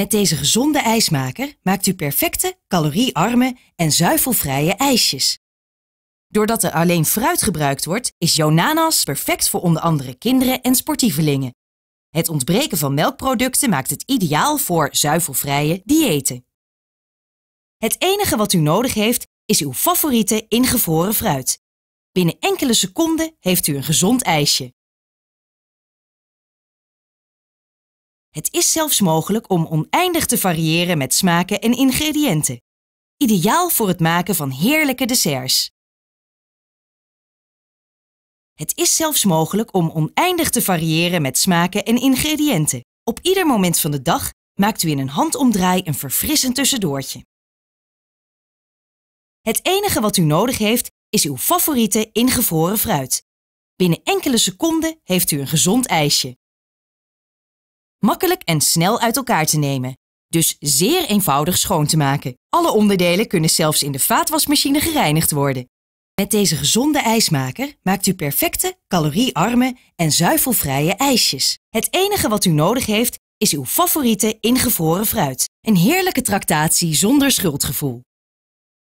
Met deze gezonde ijsmaker maakt u perfecte, caloriearme en zuivelvrije ijsjes. Doordat er alleen fruit gebruikt wordt, is Jonanas perfect voor onder andere kinderen en sportievelingen. Het ontbreken van melkproducten maakt het ideaal voor zuivelvrije diëten. Het enige wat u nodig heeft is uw favoriete ingevroren fruit. Binnen enkele seconden heeft u een gezond ijsje. Het is zelfs mogelijk om oneindig te variëren met smaken en ingrediënten. Ideaal voor het maken van heerlijke desserts. Het is zelfs mogelijk om oneindig te variëren met smaken en ingrediënten. Op ieder moment van de dag maakt u in een handomdraai een verfrissend tussendoortje. Het enige wat u nodig heeft is uw favoriete ingevroren fruit. Binnen enkele seconden heeft u een gezond ijsje makkelijk en snel uit elkaar te nemen. Dus zeer eenvoudig schoon te maken. Alle onderdelen kunnen zelfs in de vaatwasmachine gereinigd worden. Met deze gezonde ijsmaker maakt u perfecte, caloriearme en zuivelvrije ijsjes. Het enige wat u nodig heeft is uw favoriete ingevroren fruit. Een heerlijke tractatie zonder schuldgevoel.